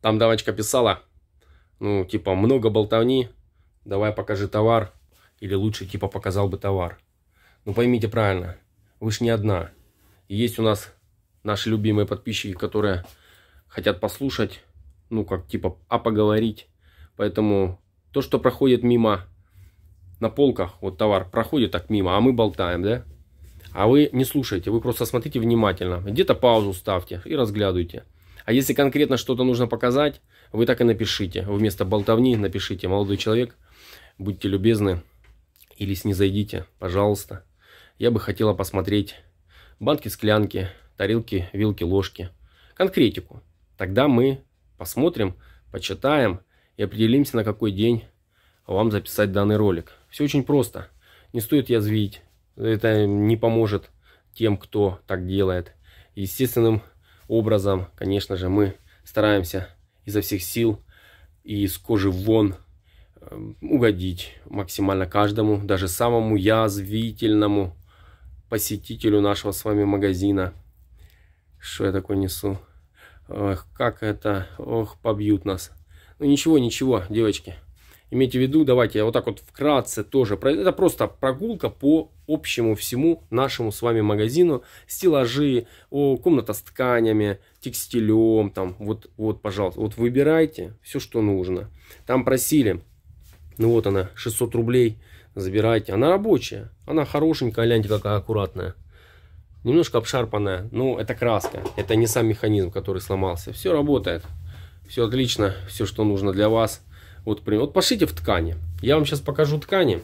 Там дамочка писала, ну, типа, много болтовни, давай покажи товар, или лучше, типа, показал бы товар. Ну, поймите правильно, вы ж не одна. есть у нас наши любимые подписчики, которые хотят послушать, ну, как, типа, а поговорить. Поэтому то, что проходит мимо на полках, вот товар проходит так мимо, а мы болтаем, да? А вы не слушайте, вы просто смотрите внимательно. Где-то паузу ставьте и разглядывайте. А если конкретно что-то нужно показать, вы так и напишите. вместо болтовни напишите «Молодой человек, будьте любезны» или «Снизойдите, пожалуйста». Я бы хотела посмотреть банки-склянки, тарелки, вилки, ложки. Конкретику. Тогда мы посмотрим, почитаем и определимся, на какой день вам записать данный ролик. Все очень просто. Не стоит язвить. Это не поможет тем, кто так делает. Естественным образом, конечно же, мы стараемся изо всех сил и из кожи вон эм, угодить максимально каждому, даже самому язвительному посетителю нашего с вами магазина. Что я такое несу? Ох, как это? Ох, побьют нас. Ну ничего, ничего, девочки. Имейте в виду, давайте я вот так вот вкратце тоже. Это просто прогулка по общему всему нашему с вами магазину. Стеллажи, о, комната с тканями, текстилем, там, вот, вот, пожалуйста. Вот выбирайте все, что нужно. Там просили, ну вот она, 600 рублей, забирайте. Она рабочая, она хорошенькая, гляньте, какая аккуратная. Немножко обшарпанная, но это краска, это не сам механизм, который сломался. Все работает, все отлично, все, что нужно для вас вот, например, вот пошите в ткани. Я вам сейчас покажу ткани,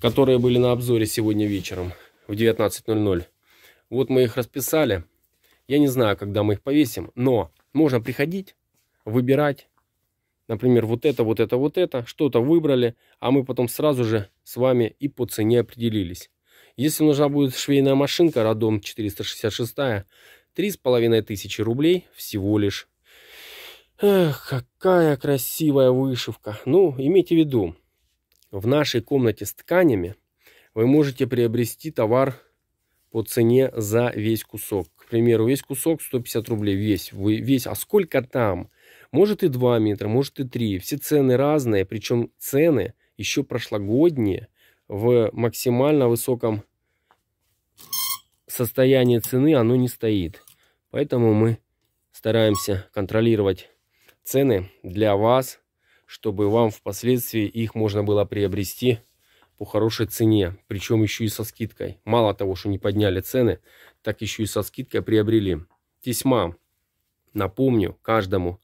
которые были на обзоре сегодня вечером в 19.00. Вот мы их расписали. Я не знаю, когда мы их повесим, но можно приходить, выбирать. Например, вот это, вот это, вот это. Что-то выбрали, а мы потом сразу же с вами и по цене определились. Если нужна будет швейная машинка, родом 466, тысячи рублей всего лишь. Эх, какая красивая вышивка. Ну, имейте в виду, в нашей комнате с тканями вы можете приобрести товар по цене за весь кусок. К примеру, весь кусок 150 рублей, весь. Вы, весь. А сколько там? Может и 2 метра, может и 3. Все цены разные, причем цены еще прошлогодние в максимально высоком состоянии цены оно не стоит. Поэтому мы стараемся контролировать цены для вас, чтобы вам впоследствии их можно было приобрести по хорошей цене, причем еще и со скидкой. Мало того, что не подняли цены, так еще и со скидкой приобрели. Тесьма, напомню каждому,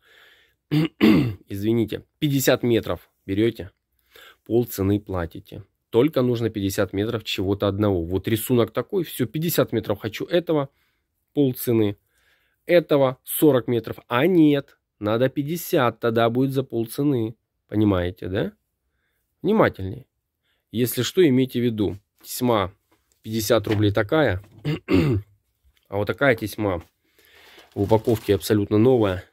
извините, 50 метров берете, пол цены платите. Только нужно 50 метров чего-то одного. Вот рисунок такой, все, 50 метров хочу этого, пол цены. Этого 40 метров, а нет, надо 50, тогда будет за полцены. Понимаете, да? Внимательнее. Если что, имейте в виду. Тесьма 50 рублей такая. а вот такая тесьма в упаковке абсолютно новая.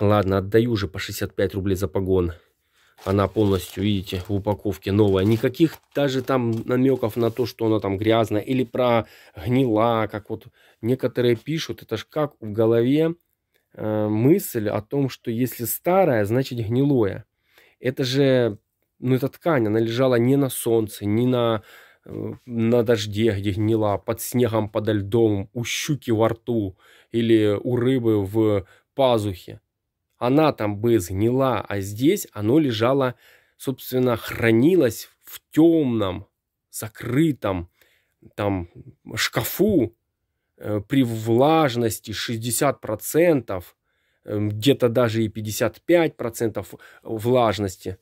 Ладно, отдаю же по 65 рублей за погон. Она полностью, видите, в упаковке новая. Никаких даже там намеков на то, что она там грязная или про гнила, как вот некоторые пишут. Это ж как в голове Э, мысль о том, что если старое, значит гнилое. Это же, ну, эта ткань, она лежала не на солнце, не на, э, на дожде, где гнила, под снегом, подо льдом, у щуки во рту или у рыбы в пазухе. Она там бы сгнила, а здесь оно лежало, собственно, хранилось в темном, закрытом там шкафу, Э, при влажности 60%, эм, где-то даже и 55% влажности.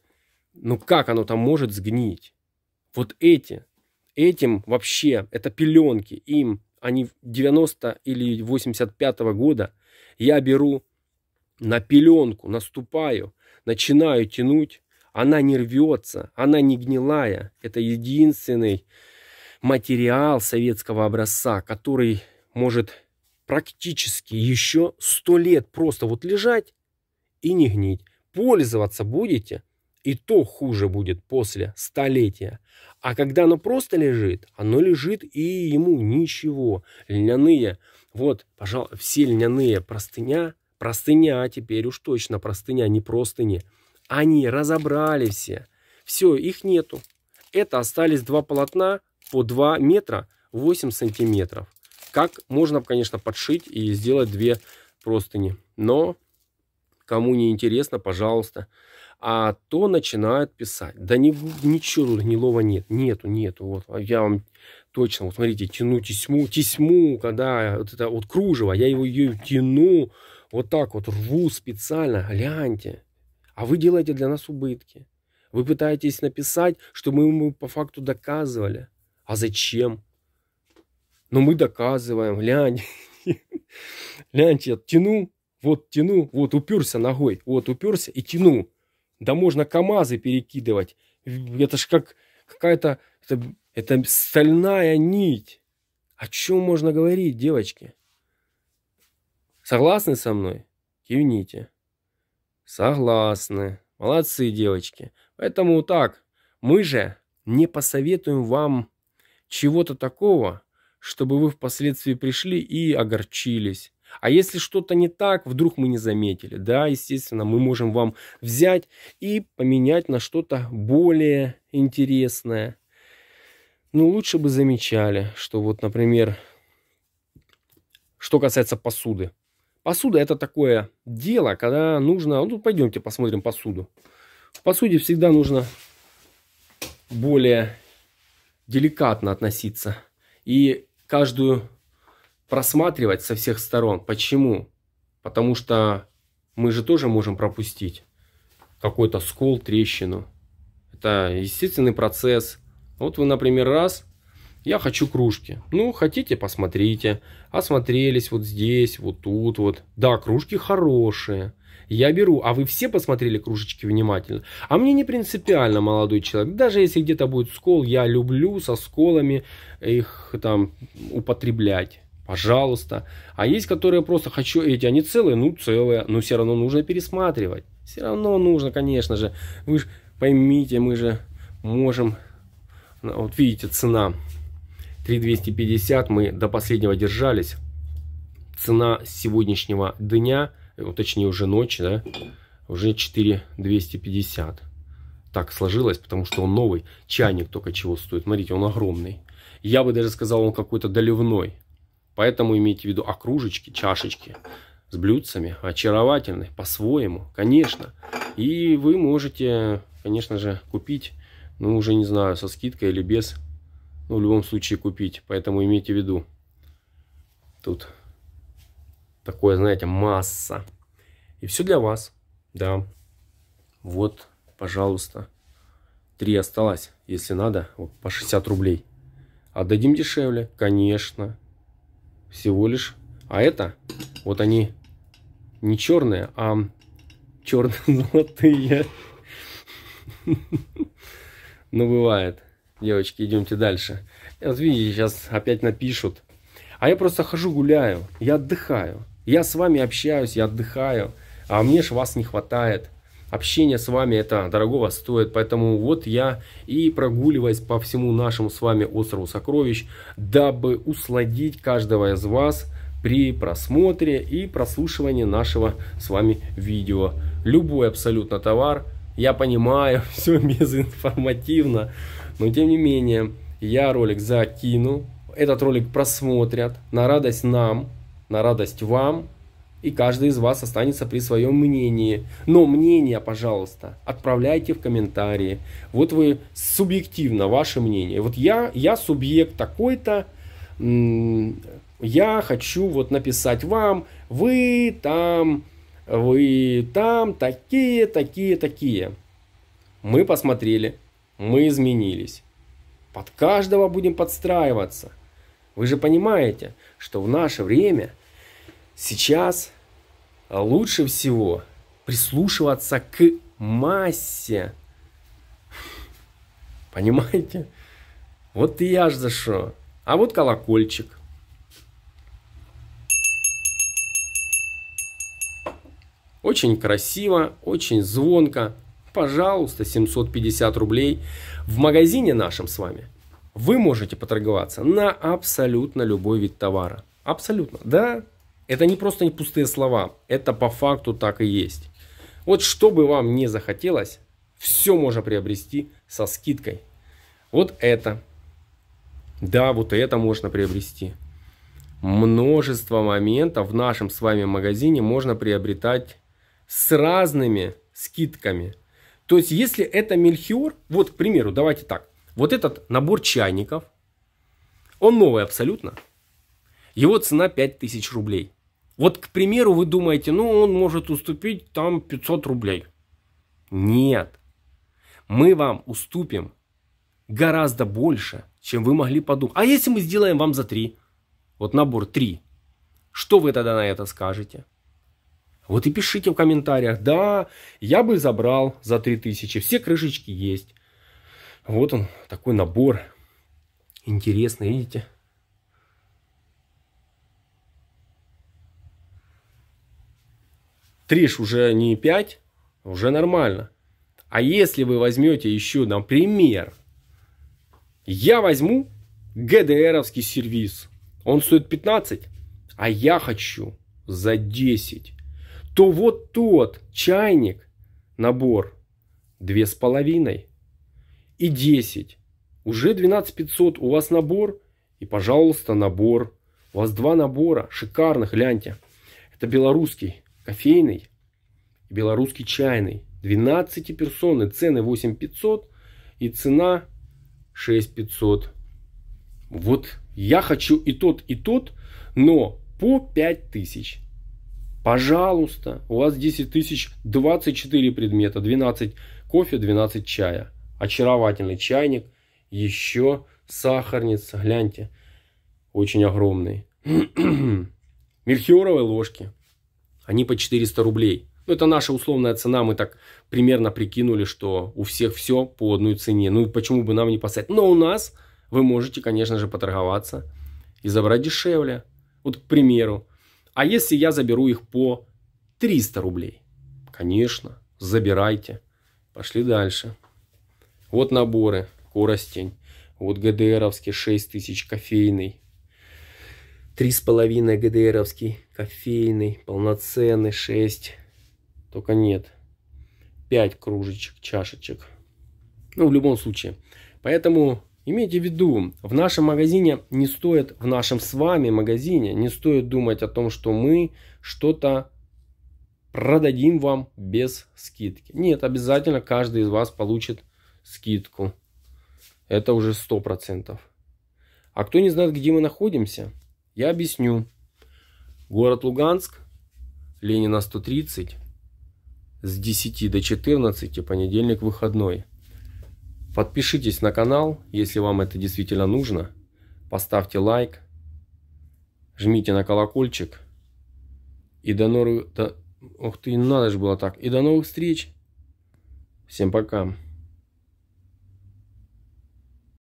Ну как оно там может сгнить? Вот эти, этим вообще, это пеленки, им, они 90 или 85 -го года, я беру на пеленку, наступаю, начинаю тянуть, она не рвется, она не гнилая. Это единственный материал советского образца, который может практически еще сто лет просто вот лежать и не гнить. Пользоваться будете, и то хуже будет после столетия. А когда оно просто лежит, оно лежит и ему ничего. Льняные, вот, пожалуй, все льняные простыня, простыня теперь уж точно простыня, не простыни. Они разобрали все. Все, их нету. Это остались два полотна по 2 метра 8 сантиметров. Как можно, конечно, подшить и сделать две простыни. Но кому не интересно, пожалуйста. А то начинают писать. Да не, ничего тут гнилого нет. Нету, нету. Вот, а я вам точно, вот смотрите, тяну тесьму, тесьму, когда вот это вот кружево, я его ее тяну, вот так вот рву специально, гляньте. А вы делаете для нас убытки. Вы пытаетесь написать, что мы ему по факту доказывали. А зачем? Но мы доказываем, глянь, глянь, я тяну, вот тяну, вот уперся ногой, вот уперся и тяну. Да можно КАМАЗы перекидывать. Это ж как какая-то, это, это стальная нить. О чем можно говорить, девочки? Согласны со мной? Кивните. Согласны. Молодцы, девочки. Поэтому так, мы же не посоветуем вам чего-то такого, чтобы вы впоследствии пришли и огорчились. А если что-то не так, вдруг мы не заметили, да, естественно, мы можем вам взять и поменять на что-то более интересное. Ну, лучше бы замечали, что вот, например, что касается посуды. Посуда это такое дело, когда нужно... Ну, пойдемте посмотрим посуду. В посуде всегда нужно более деликатно относиться. И каждую просматривать со всех сторон. Почему? Потому что мы же тоже можем пропустить какой-то скол, трещину. Это естественный процесс. Вот вы, например, раз я хочу кружки. Ну, хотите, посмотрите. Осмотрелись вот здесь, вот тут вот. Да, кружки хорошие. Я беру, а вы все посмотрели кружечки внимательно. А мне не принципиально, молодой человек. Даже если где-то будет скол, я люблю со сколами их там употреблять. Пожалуйста. А есть, которые просто хочу эти, они целые, ну целые, но все равно нужно пересматривать. Все равно нужно, конечно же. Вы же поймите, мы же можем вот видите, цена 3250 мы до последнего держались. Цена сегодняшнего дня, э, точнее уже ночи, да, уже 4250. Так сложилось, потому что он новый. Чайник только чего стоит. Смотрите, он огромный. Я бы даже сказал, он какой-то доливной. Поэтому имейте в виду окружечки, чашечки с блюдцами очаровательны по-своему, конечно. И вы можете, конечно же, купить, ну уже не знаю, со скидкой или без ну, в любом случае купить. Поэтому имейте в виду. Тут такое, знаете, масса. И все для вас. Да. Вот, пожалуйста. Три осталось, если надо, вот по 60 рублей. Отдадим дешевле, конечно. Всего лишь. А это, вот они не черные, а черно-золотые. Ну, бывает. Девочки, идемте дальше. И вот видите, сейчас опять напишут. А я просто хожу гуляю, я отдыхаю. Я с вами общаюсь, я отдыхаю. А мне ж вас не хватает. Общение с вами это дорогого стоит. Поэтому вот я и прогуливаясь по всему нашему с вами острову сокровищ, дабы усладить каждого из вас при просмотре и прослушивании нашего с вами видео. Любой абсолютно товар – я понимаю, все безинформативно, но тем не менее, я ролик закину, этот ролик просмотрят, на радость нам, на радость вам, и каждый из вас останется при своем мнении. Но мнение, пожалуйста, отправляйте в комментарии. Вот вы субъективно, ваше мнение. Вот я, я субъект такой-то, я хочу вот написать вам, вы там вы там такие, такие, такие. Мы посмотрели, мы изменились. Под каждого будем подстраиваться. Вы же понимаете, что в наше время сейчас лучше всего прислушиваться к массе. Понимаете? Вот и я ж за что. А вот колокольчик – Очень красиво, очень звонко. Пожалуйста, 750 рублей. В магазине нашем с вами вы можете поторговаться на абсолютно любой вид товара. Абсолютно. Да, это не просто не пустые слова. Это по факту так и есть. Вот что бы вам не захотелось, все можно приобрести со скидкой. Вот это. Да, вот это можно приобрести. Множество моментов в нашем с вами магазине можно приобретать с разными скидками. То есть, если это мельхиор, вот, к примеру, давайте так. Вот этот набор чайников, он новый абсолютно. Его цена 5000 рублей. Вот, к примеру, вы думаете, ну, он может уступить там 500 рублей. Нет. Мы вам уступим гораздо больше, чем вы могли подумать. А если мы сделаем вам за 3? Вот набор 3. Что вы тогда на это скажете? Вот и пишите в комментариях, да, я бы забрал за 3000, все крышечки есть. Вот он, такой набор, интересный, видите? Триш уже не 5, уже нормально. А если вы возьмете еще, например, я возьму ГДРовский сервис, он стоит 15, а я хочу за 10 то вот тот чайник набор две с половиной и 10. Уже 12500 у вас набор и, пожалуйста, набор. У вас два набора, шикарных, гляньте. Это белорусский кофейный и белорусский чайный. 12 персоны, цены 8500 и цена 6500. Вот я хочу и тот, и тот, но по 5000. Пожалуйста, у вас 10 тысяч 24 предмета, 12 кофе, 12 чая. Очаровательный чайник, еще сахарница, гляньте, очень огромный. Мельхиоровые ложки, они по 400 рублей. Ну, это наша условная цена, мы так примерно прикинули, что у всех все по одной цене. Ну, почему бы нам не поставить? Но у нас вы можете, конечно же, поторговаться и забрать дешевле. Вот, к примеру, а если я заберу их по 300 рублей? Конечно, забирайте. Пошли дальше. Вот наборы, коростень. Вот ГДРовский 6000 кофейный. три с половиной ГДРовский кофейный, полноценный 6. Только нет. 5 кружечек, чашечек. Ну, в любом случае. Поэтому Имейте в виду, в нашем магазине не стоит, в нашем с вами магазине не стоит думать о том, что мы что-то продадим вам без скидки. Нет, обязательно каждый из вас получит скидку. Это уже 100%. А кто не знает, где мы находимся, я объясню. Город Луганск, Ленина 130, с 10 до 14, понедельник выходной – Подпишитесь на канал, если вам это действительно нужно. Поставьте лайк, жмите на колокольчик. И до новых... До... Ух ты, надо же было так. И до новых встреч. Всем пока.